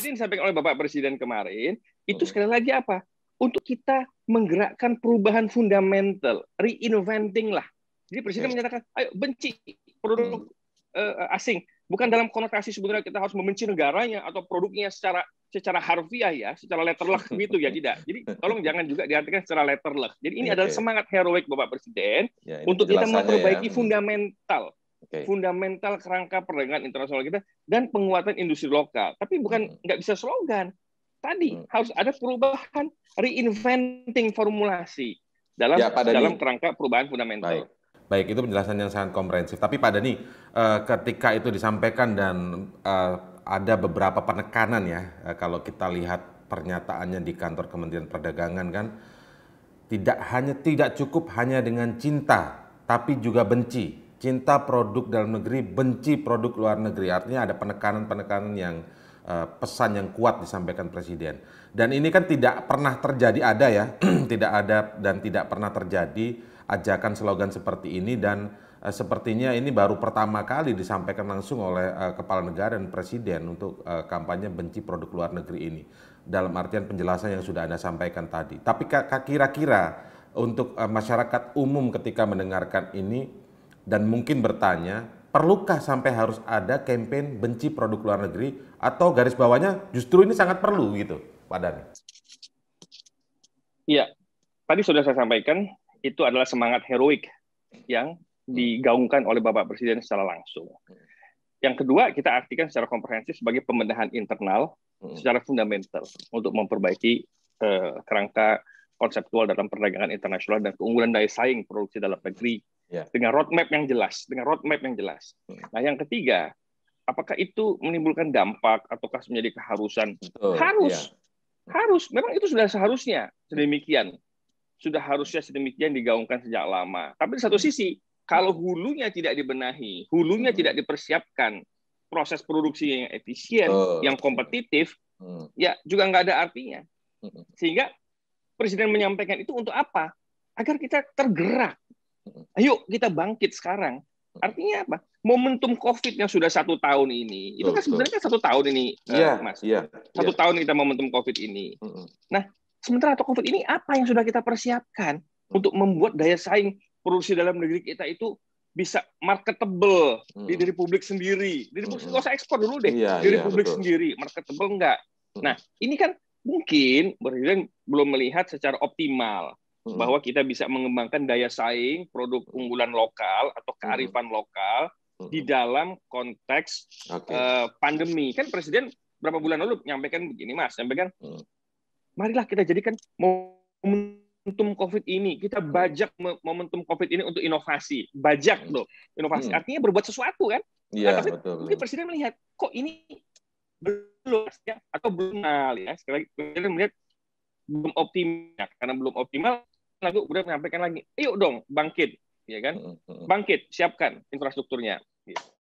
Jadi yang disampaikan oleh Bapak Presiden kemarin itu hmm. sekali lagi apa? Untuk kita menggerakkan perubahan fundamental, reinventing lah. Jadi Presiden menyatakan, ayo benci produk uh, asing. Bukan dalam konotasi sebenarnya kita harus membenci negaranya atau produknya secara secara harfiah ya, secara letterlock gitu ya tidak. Jadi tolong jangan juga diartikan secara letterlock. Jadi ini okay. adalah semangat heroik Bapak Presiden ya, untuk kita memperbaiki ya. fundamental okay. fundamental kerangka perdagangan internasional kita dan penguatan industri lokal. Tapi bukan hmm. nggak hmm. bisa slogan. Tadi hmm. harus ada perubahan, reinventing formulasi dalam ya, pada dalam nih. kerangka perubahan fundamental. Baik. Baik, itu penjelasan yang sangat komprehensif. Tapi Pak Dani, eh, ketika itu disampaikan dan eh, ada beberapa penekanan ya, eh, kalau kita lihat pernyataannya di kantor Kementerian Perdagangan kan, tidak hanya tidak cukup hanya dengan cinta, tapi juga benci cinta produk dalam negeri, benci produk luar negeri. Artinya ada penekanan-penekanan yang uh, pesan yang kuat disampaikan presiden. Dan ini kan tidak pernah terjadi ada ya, tidak ada dan tidak pernah terjadi ajakan slogan seperti ini dan uh, sepertinya ini baru pertama kali disampaikan langsung oleh uh, kepala negara dan presiden untuk uh, kampanye benci produk luar negeri ini. Dalam artian penjelasan yang sudah Anda sampaikan tadi. Tapi kira-kira untuk masyarakat umum ketika mendengarkan ini dan mungkin bertanya, perlukah sampai harus ada kampanye benci produk luar negeri atau garis bawahnya justru ini sangat perlu gitu, Pak Dani? Iya, tadi sudah saya sampaikan itu adalah semangat heroik yang hmm. digaungkan oleh Bapak Presiden secara langsung. Yang kedua, kita artikan secara komprehensif sebagai pembenahan internal hmm. secara fundamental untuk memperbaiki eh, kerangka konseptual dalam perdagangan internasional dan keunggulan daya saing produksi dalam negeri yeah. dengan roadmap yang jelas, dengan roadmap yang jelas. Hmm. Nah, yang ketiga, apakah itu menimbulkan dampak ataukah menjadi keharusan? Betul, harus, yeah. harus. Memang itu sudah seharusnya sedemikian, sudah harusnya sedemikian digaungkan sejak lama. Tapi di satu hmm. sisi, kalau hulunya tidak dibenahi, hulunya hmm. tidak dipersiapkan, proses produksi yang efisien, Betul. yang kompetitif, hmm. ya juga nggak ada artinya. Hmm. Sehingga Presiden menyampaikan itu untuk apa? Agar kita tergerak, Ayo kita bangkit sekarang. Artinya apa? Momentum COVID yang sudah satu tahun ini, itu kan sebenarnya kan satu tahun ini, yeah, uh, iya, Mas. Yeah, satu yeah. tahun kita momentum COVID ini. Nah, sementara atau COVID ini apa yang sudah kita persiapkan mm. untuk membuat daya saing produksi dalam negeri kita itu bisa marketable mm. di diri publik sendiri. di publik nggak usah ekspor dulu deh. di Republik yeah, publik betul. sendiri, marketable nggak? Mm. Nah, ini kan mungkin Presiden belum melihat secara optimal hmm. bahwa kita bisa mengembangkan daya saing produk hmm. unggulan lokal atau kearifan hmm. lokal hmm. di dalam konteks okay. uh, eh, pandemi. Kan presiden berapa bulan lalu menyampaikan begini, Mas, menyampaikan hmm. marilah kita jadikan momentum COVID ini, kita bajak momentum COVID ini untuk inovasi. Bajak loh, hmm. inovasi. Hmm. Artinya berbuat sesuatu kan? Iya, nah, tapi betul. presiden melihat kok ini belum ya, atau belum nah, ya. Sekali lagi presiden melihat belum optimal karena belum optimal lalu udah menyampaikan lagi yuk dong bangkit ya kan mm-hmm. bangkit siapkan infrastrukturnya gitu.